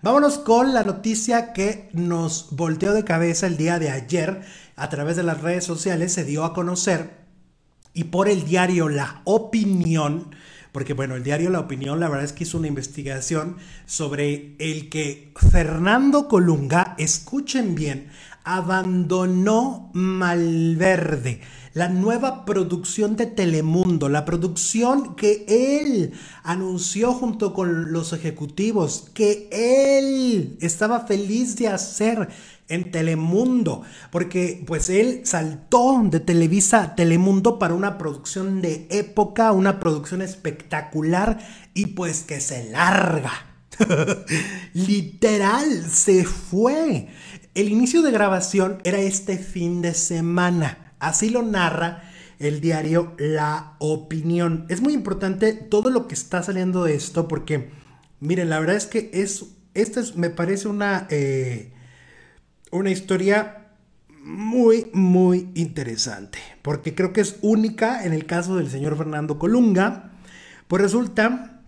Vámonos con la noticia que nos volteó de cabeza el día de ayer a través de las redes sociales. Se dio a conocer y por el diario La Opinión porque bueno, el diario La Opinión la verdad es que hizo una investigación sobre el que Fernando Colunga, escuchen bien, abandonó Malverde, la nueva producción de Telemundo, la producción que él anunció junto con los ejecutivos, que él estaba feliz de hacer, en Telemundo, porque pues él saltó de Televisa a Telemundo para una producción de época, una producción espectacular y pues que se larga. Literal, se fue. El inicio de grabación era este fin de semana, así lo narra el diario La Opinión. Es muy importante todo lo que está saliendo de esto porque, miren, la verdad es que es, esta me parece una... Eh, una historia muy, muy interesante, porque creo que es única en el caso del señor Fernando Colunga. Pues resulta,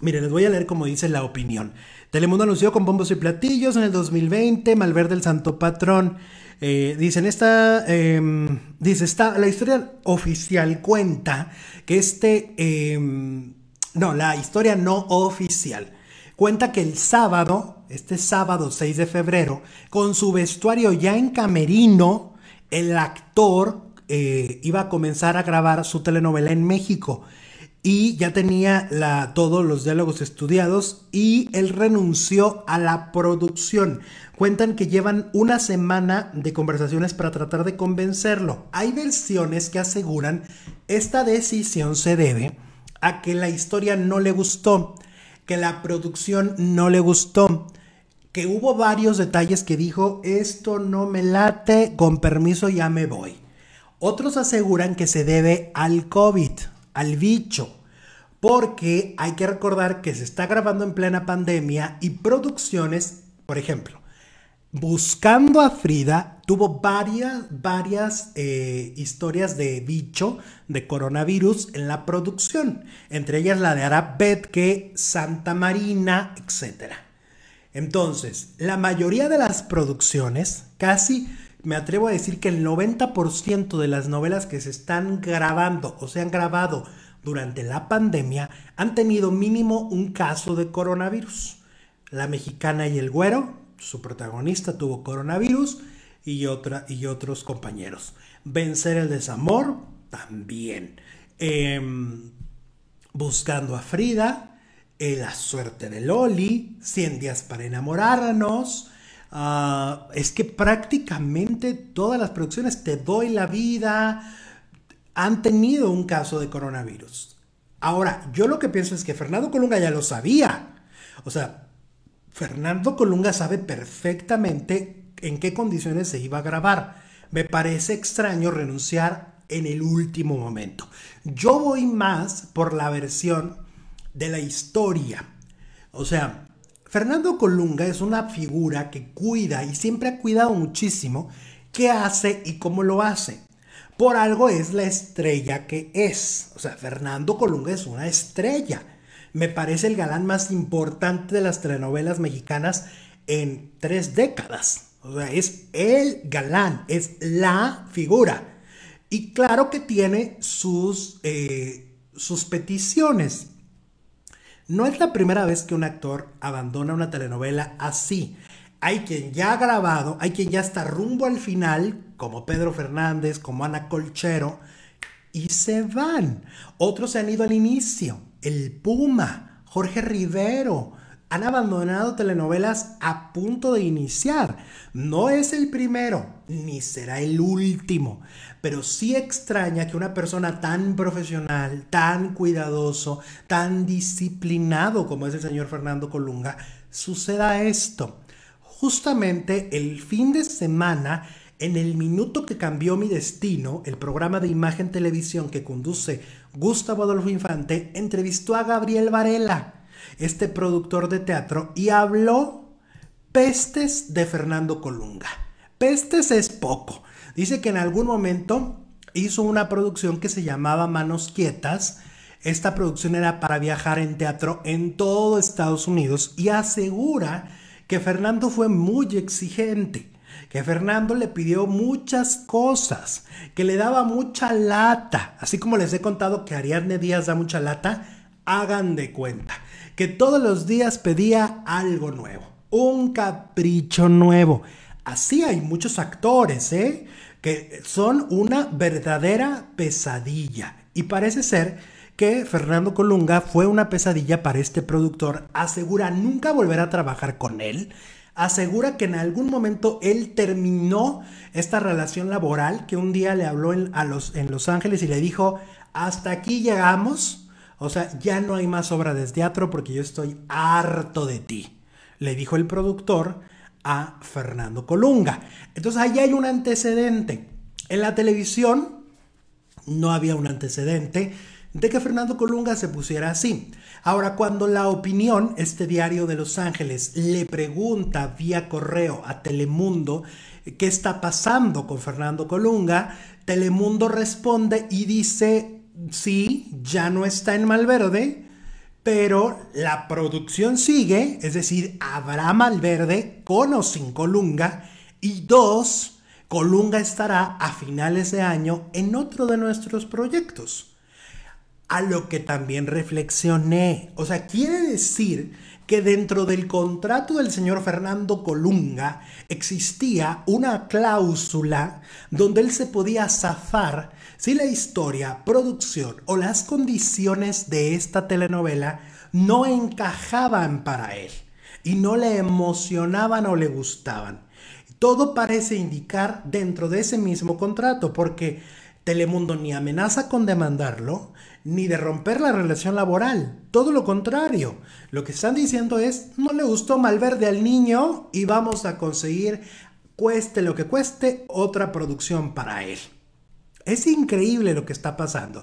mire, les voy a leer como dice la opinión. Telemundo anunció con bombos y platillos en el 2020, Malverde el Santo Patrón. Eh, dicen esta, em, dice esta, la historia oficial cuenta que este, em, no, la historia no oficial cuenta que el sábado este sábado 6 de febrero, con su vestuario ya en camerino, el actor eh, iba a comenzar a grabar su telenovela en México y ya tenía todos los diálogos estudiados y él renunció a la producción. Cuentan que llevan una semana de conversaciones para tratar de convencerlo. Hay versiones que aseguran esta decisión se debe a que la historia no le gustó, que la producción no le gustó que hubo varios detalles que dijo, esto no me late, con permiso ya me voy. Otros aseguran que se debe al COVID, al bicho, porque hay que recordar que se está grabando en plena pandemia y producciones, por ejemplo, Buscando a Frida tuvo varias, varias eh, historias de bicho, de coronavirus en la producción, entre ellas la de Arab que Santa Marina, etcétera. Entonces, la mayoría de las producciones, casi me atrevo a decir que el 90% de las novelas que se están grabando o se han grabado durante la pandemia han tenido mínimo un caso de coronavirus. La mexicana y el güero, su protagonista tuvo coronavirus y, otra, y otros compañeros. Vencer el desamor, también. Em, buscando a Frida, eh, la suerte de Loli, 100 días para enamorarnos. Ah, es que prácticamente todas las producciones, Te doy la vida, han tenido un caso de coronavirus. Ahora, yo lo que pienso es que Fernando Colunga ya lo sabía. O sea, Fernando Colunga sabe perfectamente en qué condiciones se iba a grabar. Me parece extraño renunciar en el último momento. Yo voy más por la versión de la historia. O sea, Fernando Colunga es una figura que cuida y siempre ha cuidado muchísimo qué hace y cómo lo hace. Por algo es la estrella que es. O sea, Fernando Colunga es una estrella. Me parece el galán más importante de las telenovelas mexicanas en tres décadas. O sea, es el galán, es la figura. Y claro que tiene sus, eh, sus peticiones. No es la primera vez que un actor abandona una telenovela así. Hay quien ya ha grabado, hay quien ya está rumbo al final, como Pedro Fernández, como Ana Colchero, y se van. Otros se han ido al inicio. El Puma, Jorge Rivero, han abandonado telenovelas a punto de iniciar. No es el primero, ni será el último, pero sí extraña que una persona tan profesional, tan cuidadoso, tan disciplinado como es el señor Fernando Colunga, suceda esto. Justamente el fin de semana, en el minuto que cambió mi destino, el programa de imagen televisión que conduce Gustavo Adolfo Infante entrevistó a Gabriel Varela este productor de teatro, y habló pestes de Fernando Colunga. Pestes es poco. Dice que en algún momento hizo una producción que se llamaba Manos Quietas. Esta producción era para viajar en teatro en todo Estados Unidos y asegura que Fernando fue muy exigente, que Fernando le pidió muchas cosas, que le daba mucha lata, así como les he contado que Ariadne Díaz da mucha lata, hagan de cuenta que todos los días pedía algo nuevo, un capricho nuevo. Así hay muchos actores, ¿eh? Que son una verdadera pesadilla. Y parece ser que Fernando Colunga fue una pesadilla para este productor. Asegura nunca volver a trabajar con él. Asegura que en algún momento él terminó esta relación laboral, que un día le habló a en Los Ángeles y le dijo, hasta aquí llegamos, o sea, ya no hay más obra de teatro porque yo estoy harto de ti, le dijo el productor a Fernando Colunga. Entonces ahí hay un antecedente. En la televisión no había un antecedente de que Fernando Colunga se pusiera así. Ahora, cuando La Opinión, este diario de Los Ángeles, le pregunta vía correo a Telemundo qué está pasando con Fernando Colunga, Telemundo responde y dice, sí, ya no está en Malverde, pero la producción sigue, es decir, habrá Malverde con o sin Colunga, y dos, Colunga estará a finales de año en otro de nuestros proyectos. A lo que también reflexioné, o sea, quiere decir que dentro del contrato del señor Fernando Colunga existía una cláusula donde él se podía zafar si la historia, producción o las condiciones de esta telenovela no encajaban para él y no le emocionaban o le gustaban. Todo parece indicar dentro de ese mismo contrato porque Telemundo ni amenaza con demandarlo, ni de romper la relación laboral. Todo lo contrario. Lo que están diciendo es, no le gustó verde al niño y vamos a conseguir, cueste lo que cueste, otra producción para él. Es increíble lo que está pasando.